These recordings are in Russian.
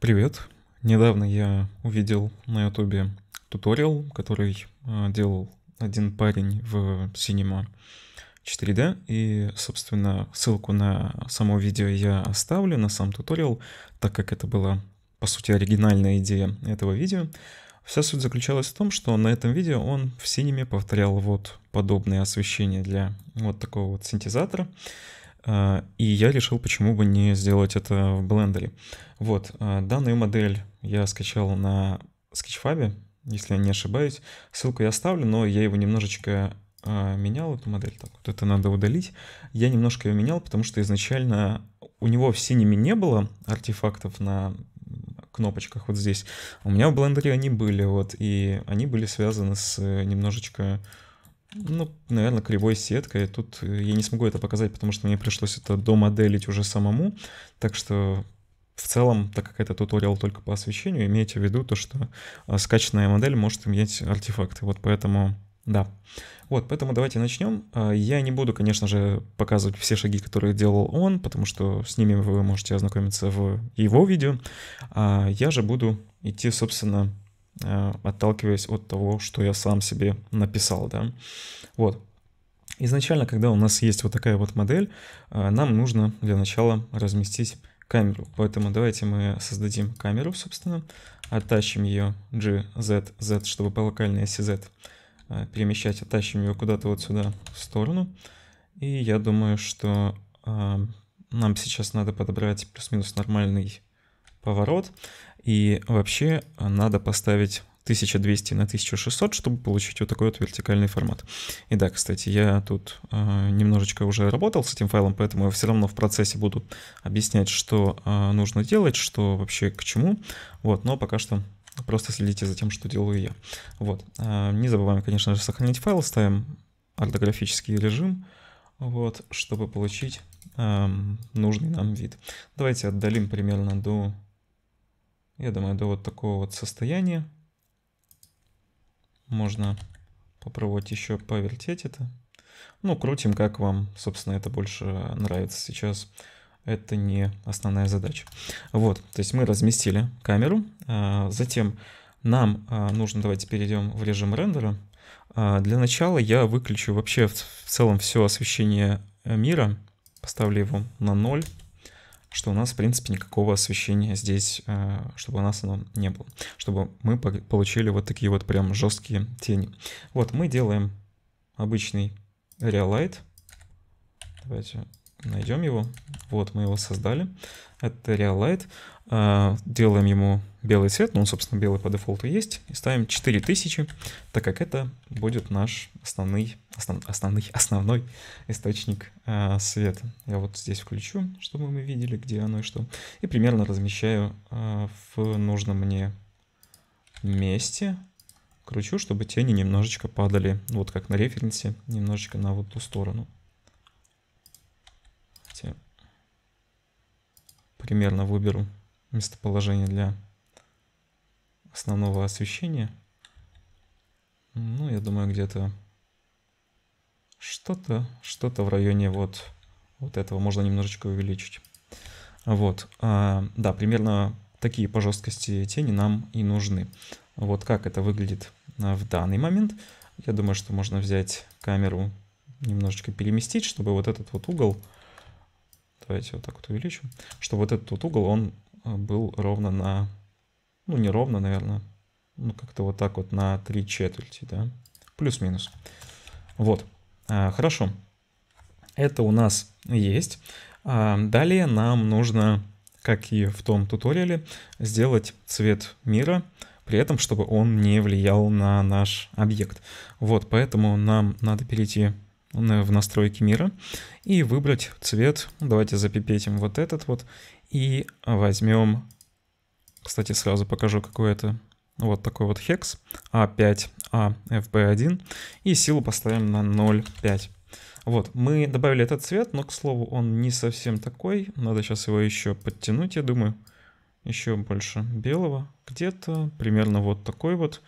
Привет. Недавно я увидел на ютубе туториал, который а, делал один парень в Cinema 4D. И, собственно, ссылку на само видео я оставлю, на сам туториал, так как это была, по сути, оригинальная идея этого видео. Вся суть заключалась в том, что на этом видео он в Cinema повторял вот подобное освещение для вот такого вот синтезатора. А, и я решил, почему бы не сделать это в блендере. Вот, а, данную модель я скачал на Sketchfab, если я не ошибаюсь. Ссылку я оставлю, но я его немножечко а, менял, эту модель. Так, вот это надо удалить. Я немножко ее менял, потому что изначально у него в синими не было артефактов на кнопочках вот здесь. У меня в блендере они были, вот, и они были связаны с немножечко ну, наверное, кривой сеткой. Тут э, я не смогу это показать, потому что мне пришлось это домоделить уже самому. Так что в целом, так как это туториал только по освещению, имейте в виду то, что э, скачанная модель может иметь артефакты. Вот поэтому, да. Вот, поэтому давайте начнем. Э, я не буду, конечно же, показывать все шаги, которые делал он, потому что с ними вы можете ознакомиться в его видео. А я же буду идти, собственно, Э, отталкиваясь от того, что я сам себе написал, да. Вот. Изначально, когда у нас есть вот такая вот модель, э, нам нужно для начала разместить камеру. Поэтому давайте мы создадим камеру, собственно, оттащим ее GZZ, чтобы по локальной оси Z э, перемещать, оттащим ее куда-то вот сюда в сторону. И я думаю, что нам сейчас надо подобрать плюс-минус нормальный поворот. И вообще э, надо поставить 1200 на 1600, чтобы получить вот такой вот вертикальный формат. И да, кстати, я тут э, немножечко уже работал с этим файлом, поэтому я все равно в процессе буду объяснять, что э, нужно делать, что вообще к чему. Вот, но пока что просто следите за тем, что делаю я. Вот, э, не забываем, конечно же, сохранить файл, ставим ортографический режим, вот, чтобы получить э, нужный нам вид. Давайте отдалим примерно до я думаю, до вот такого вот состояния можно попробовать еще повертеть это. Ну, крутим, как вам, собственно, это больше нравится сейчас. Это не основная задача. Вот, то есть мы разместили камеру, а, затем нам а, нужно, давайте перейдем в режим рендера. А, для начала я выключу вообще в целом все освещение э, мира, поставлю его на 0 что у нас, в принципе, никакого освещения здесь, э, чтобы у нас оно не было, чтобы мы получили вот такие вот прям жесткие тени. Вот мы делаем обычный реалайт. Давайте найдем его. Вот, мы его создали. Это Real Light, а, Делаем ему белый цвет, ну он, собственно, белый по дефолту есть. И ставим 4000, так как это будет наш основный, основ, основный, основной источник а, света. Я вот здесь включу, чтобы мы видели, где оно и что. И примерно размещаю а, в нужном мне месте. Кручу, чтобы тени немножечко падали, вот как на референсе, немножечко на вот ту сторону. примерно выберу местоположение для основного освещения. Ну, я думаю, где-то что-то, что-то в районе вот, вот этого можно немножечко увеличить. Вот, а, да, примерно такие по жесткости тени нам и нужны. Вот как это выглядит а, в данный момент. Я думаю, что можно взять камеру, немножечко переместить, чтобы вот этот вот угол давайте вот так вот увеличим, чтобы вот этот вот угол, он э, был ровно на, ну не ровно, наверное, ну как-то вот так вот на 3 четверти, да, плюс-минус. Вот, а, хорошо, это у нас есть. А, далее нам нужно, как и в том туториале, сделать цвет мира, при этом, чтобы он не влиял на наш объект. Вот, поэтому нам надо перейти в настройки мира и выбрать цвет. Ну, давайте запипетим вот этот вот и возьмем, кстати, сразу покажу, какой это вот такой вот хекс а 5 афб 1 и силу поставим на 0,5. Вот, мы добавили этот цвет, но, к слову, он не совсем такой. Надо сейчас его еще подтянуть, я думаю. Еще больше белого. Где-то примерно вот такой вот.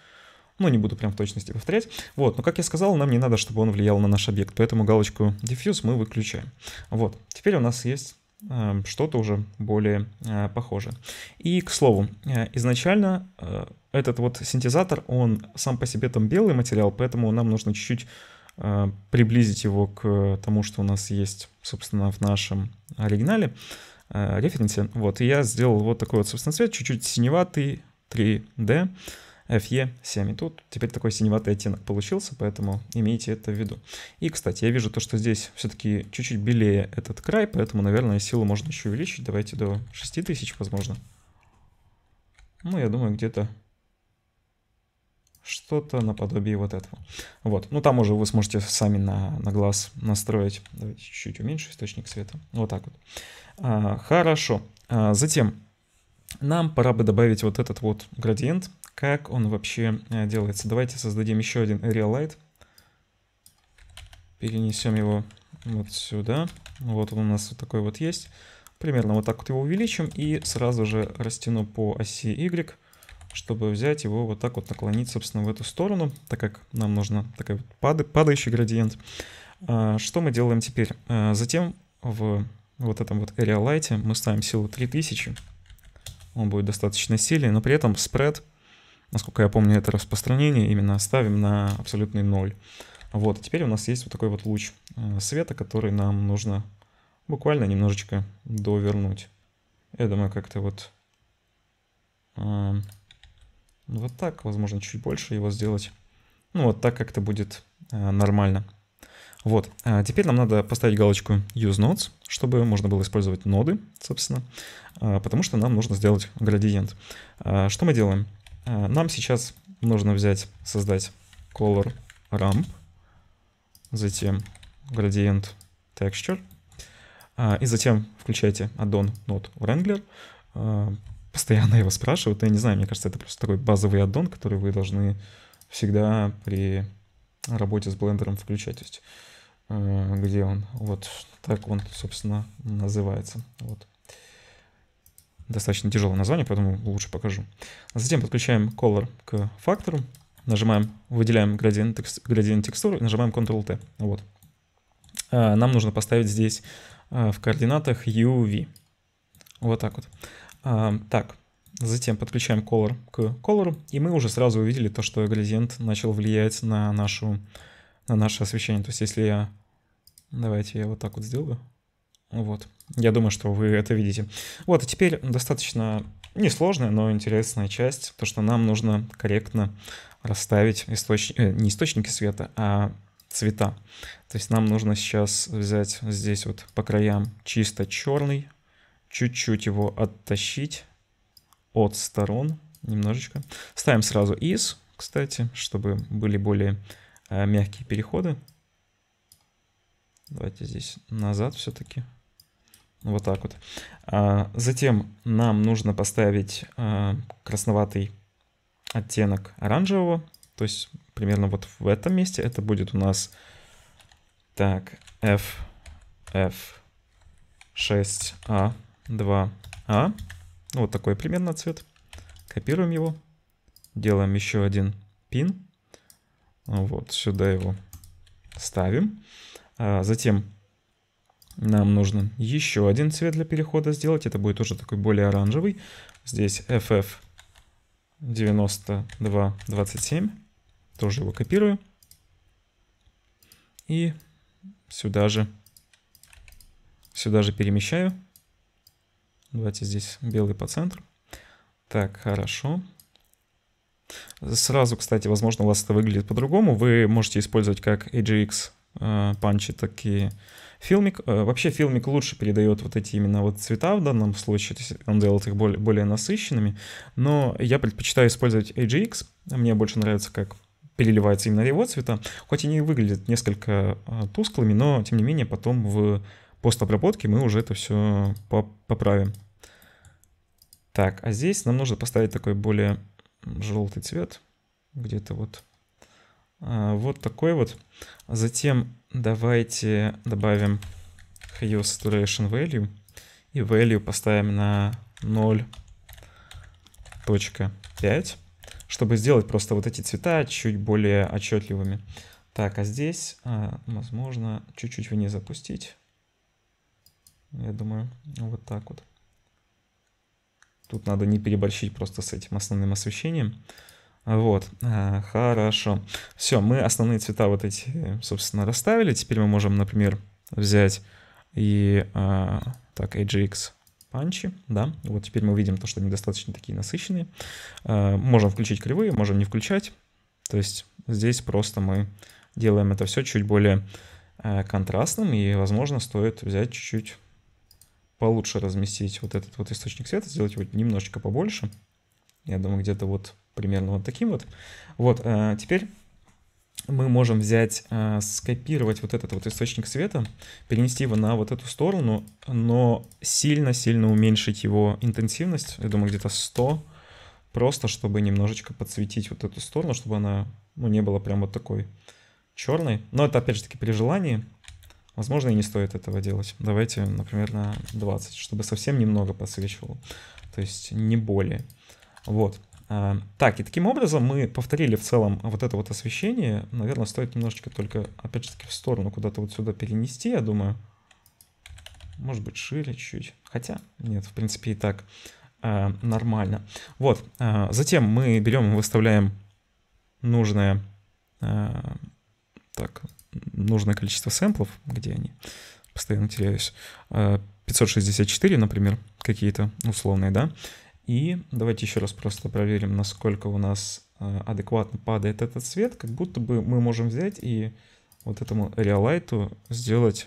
Ну, не буду прям в точности повторять. Вот, но как я сказал, нам не надо, чтобы он влиял на наш объект, поэтому галочку diffuse мы выключаем. Вот, теперь у нас есть э, что-то уже более э, похожее. И, к слову, э, изначально э, этот вот синтезатор, он сам по себе там белый материал, поэтому нам нужно чуть-чуть э, приблизить его к тому, что у нас есть, собственно, в нашем оригинале референсе. Вот, и я сделал вот такой вот, собственно, цвет, чуть-чуть синеватый, 3D. FE7. И тут теперь такой синеватый оттенок получился, поэтому имейте это в виду. И, кстати, я вижу то, что здесь все-таки чуть-чуть белее этот край, поэтому, наверное, силу можно еще увеличить. Давайте до 6000, возможно. Ну, я думаю, где-то что-то наподобие вот этого. Вот, ну там уже вы сможете сами на, на глаз настроить. Давайте чуть-чуть уменьшу источник света. Вот так вот. А, хорошо. А, затем нам пора бы добавить вот этот вот градиент как он вообще э, делается? Давайте создадим еще один Real Light. Перенесем его вот сюда. Вот он у нас вот такой вот есть. Примерно вот так вот его увеличим и сразу же растяну по оси Y, чтобы взять его вот так вот наклонить, собственно, в эту сторону, так как нам нужно такой вот падающий градиент. А, что мы делаем теперь? А, затем в вот этом вот Area Light мы ставим силу 3000. Он будет достаточно сильный, но при этом спред Насколько я помню, это распространение именно оставим на абсолютный ноль. Вот, теперь у нас есть вот такой вот луч э, света, который нам нужно буквально немножечко довернуть. Я думаю, как-то вот... Эм, вот так, возможно, чуть больше его сделать. Ну, вот так как-то будет э, нормально. Вот, а теперь нам надо поставить галочку Use Nodes, чтобы можно было использовать ноды, собственно, э, потому что нам нужно сделать градиент. Что мы делаем? А, нам сейчас нужно взять, создать color ramp, затем gradient texture, а, и затем включайте add-on not wrangler. А, постоянно его спрашивают, я не знаю, мне кажется, это просто такой базовый аддон, который вы должны всегда при работе с блендером включать. То есть, где он? Вот так он, собственно, называется. Вот Достаточно тяжелое название, поэтому лучше покажу. А затем подключаем color к фактору, нажимаем, выделяем градиент, градиент текстуры и нажимаем Ctrl-T. Вот. А, нам нужно поставить здесь а, в координатах UV. Вот так вот. Так, затем подключаем color к color, и мы уже сразу увидели то, что градиент начал влиять на, нашу, на наше освещение. То есть если я... Давайте я вот так вот сделаю. Вот. Я думаю, что вы это видите. Вот, а теперь достаточно несложная, но интересная часть, то, что нам нужно корректно расставить источ... э, не источники света, а цвета. То есть нам нужно сейчас взять здесь вот по краям чисто черный, чуть-чуть его оттащить от сторон немножечко. Ставим сразу из, кстати, чтобы были более э, мягкие переходы. Давайте здесь назад все-таки. Вот так вот. А, затем нам нужно поставить а, красноватый оттенок оранжевого. То есть примерно вот в этом месте. Это будет у нас так F, F, 6A, 2A. А, ну, вот такой примерно цвет. Копируем его. Делаем еще один пин. Вот сюда его ставим. затем нам нужно еще один цвет для перехода сделать. Это будет уже такой более оранжевый. Здесь FF9227. Тоже его копирую. И сюда же, сюда же перемещаю. Давайте здесь белый по центру. Так, хорошо. Сразу, кстати, возможно, у вас это выглядит по-другому. Вы можете использовать как AGX э, панчи, так и Филмик, э, вообще филмик лучше передает вот эти именно вот цвета в данном случае, то есть он делает их более, более насыщенными, но я предпочитаю использовать AGX, мне больше нравится, как переливается именно его цвета, хоть они и выглядят несколько э, тусклыми, но тем не менее потом в постобработке мы уже это все поправим. Так, а здесь нам нужно поставить такой более желтый цвет, где-то вот а, вот такой вот. Затем давайте добавим high saturation value и value поставим на 0.5, чтобы сделать просто вот эти цвета чуть более отчетливыми. Так, а здесь, а, возможно, чуть-чуть вниз запустить. Я думаю, вот так вот. Тут надо не переборщить просто с этим основным освещением. Вот, а, хорошо. Все, мы основные цвета вот эти, собственно, расставили. Теперь мы можем, например, взять и, а, так, AGX панчи, да, вот теперь мы видим то, что они достаточно такие насыщенные. А, можем включить кривые, можем не включать, то есть здесь просто мы делаем это все чуть более контрастным, и, возможно, стоит взять чуть-чуть получше разместить вот этот вот источник света, сделать его немножечко побольше, я думаю, где-то вот примерно вот таким вот. Вот, э, теперь мы можем взять, э, скопировать вот этот вот источник света, перенести его на вот эту сторону, но сильно-сильно уменьшить его интенсивность, я думаю, где-то 100, просто чтобы немножечко подсветить вот эту сторону, чтобы она ну, не была прям вот такой черной. Но это, опять же таки, при желании. Возможно, и не стоит этого делать. Давайте, например, на 20, чтобы совсем немного подсвечивало. То есть не более. Вот. Э, так, и таким образом мы повторили в целом вот это вот освещение. Наверное, стоит немножечко только, опять же таки, в сторону куда-то вот сюда перенести, я думаю. Может быть, шире чуть. Хотя, нет, в принципе, и так э, нормально. Вот, э, затем мы берем и выставляем нужное, так, нужное количество сэмплов, где они, постоянно теряюсь, 564, например, какие-то условные, да, и давайте еще раз просто проверим, насколько у нас э, адекватно падает этот цвет. Как будто бы мы можем взять и вот этому реалайту сделать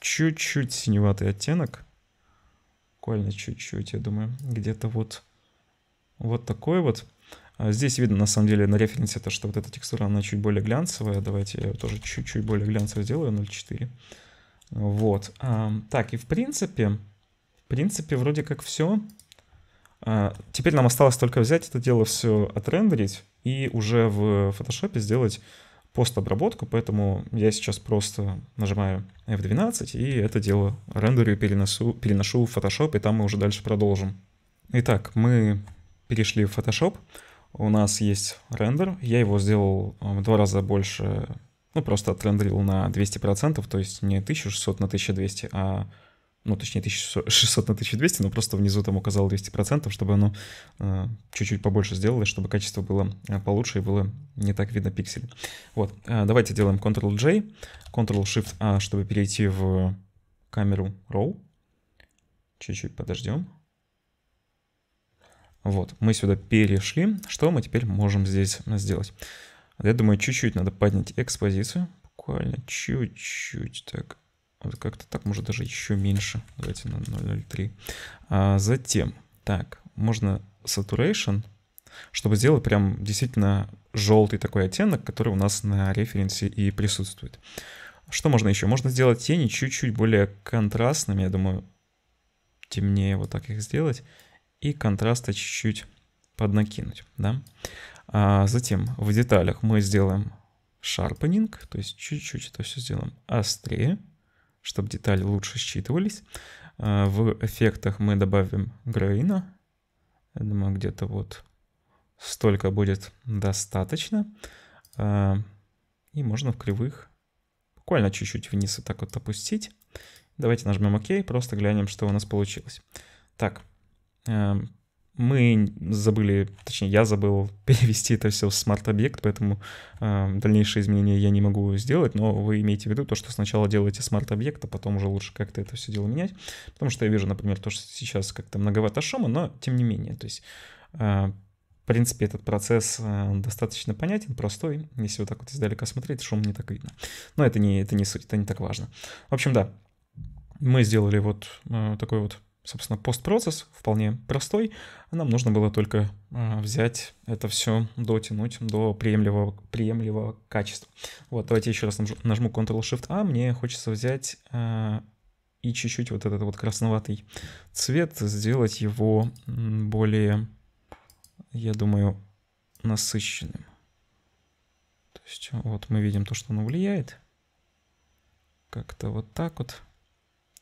чуть-чуть синеватый оттенок. Буквально чуть-чуть, я думаю, где-то вот, вот такой вот. А здесь видно, на самом деле, на референсе то, что вот эта текстура, она чуть более глянцевая. Давайте я тоже чуть-чуть более глянцево сделаю, 0.4. Вот. Так, и в принципе, в принципе, вроде как все. А, теперь нам осталось только взять это дело все отрендерить и уже в Photoshop сделать постобработку, поэтому я сейчас просто нажимаю F12 и это дело рендерю, переношу переношу в Photoshop, и там мы уже дальше продолжим. Итак, мы перешли в Photoshop, у нас есть рендер, я его сделал а, в два раза больше, ну просто отрендерил на 200%, то есть не 1600 на 1200, а ну, точнее, 1600 на 1200, но просто внизу там указал 200%, чтобы оно э, чуть-чуть побольше сделалось, чтобы качество было э, получше и было не так видно пиксель. Вот, э, давайте делаем Ctrl-J, Ctrl-Shift-A, а, чтобы перейти в камеру RAW. Чуть-чуть подождем. Вот, мы сюда перешли. Что мы теперь можем здесь сделать? Я думаю, чуть-чуть надо поднять экспозицию. Буквально чуть-чуть так как-то так, может, даже еще меньше. Давайте на 0.03. А затем, так, можно saturation, чтобы сделать прям действительно желтый такой оттенок, который у нас на референсе и присутствует. Что можно еще? Можно сделать тени чуть-чуть более контрастными, я думаю, темнее вот так их сделать, и контраста чуть-чуть поднакинуть, да. А затем в деталях мы сделаем sharpening, то есть чуть-чуть это все сделаем острее чтобы детали лучше считывались. А, в эффектах мы добавим героина. Я думаю, где-то вот столько будет достаточно. А, и можно в кривых буквально чуть-чуть вниз вот так вот опустить. Давайте нажмем ОК, просто глянем, что у нас получилось. Так, эм, мы забыли, точнее, я забыл перевести это все в смарт-объект, поэтому э, дальнейшие изменения я не могу сделать, но вы имеете в виду то, что сначала делаете смарт-объект, а потом уже лучше как-то это все дело менять, потому что я вижу, например, то, что сейчас как-то многовато шума, но тем не менее, то есть, э, в принципе, этот процесс э, достаточно понятен, простой, если вот так вот издалека смотреть, шум не так видно, но это не, это не суть, это не так важно. В общем, да, мы сделали вот э, такой вот собственно, постпроцесс вполне простой. Нам нужно было только а, взять это все, дотянуть до приемлемого, приемлемого качества. Вот, давайте еще раз нажму, нажму Ctrl-Shift-A. А мне хочется взять а, и чуть-чуть вот этот вот красноватый цвет, сделать его более, я думаю, насыщенным. То есть вот мы видим то, что оно влияет. Как-то вот так вот.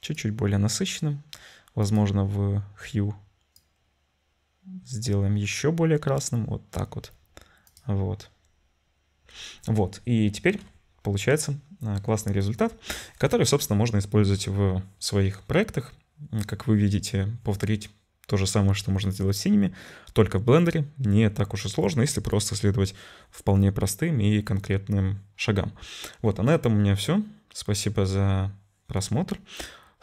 Чуть-чуть более насыщенным. Возможно, в Hue сделаем еще более красным. Вот так вот. Вот. Вот. И теперь получается э, классный результат, который, собственно, можно использовать в своих проектах. Как вы видите, повторить то же самое, что можно сделать синими, только в блендере. Не так уж и сложно, если просто следовать вполне простым и конкретным шагам. Вот, а на этом у меня все. Спасибо за просмотр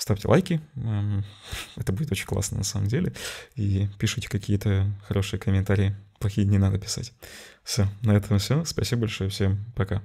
ставьте лайки, эм, это будет очень классно на самом деле, и пишите какие-то хорошие комментарии, плохие не надо писать. Все, на этом все, спасибо большое, всем пока.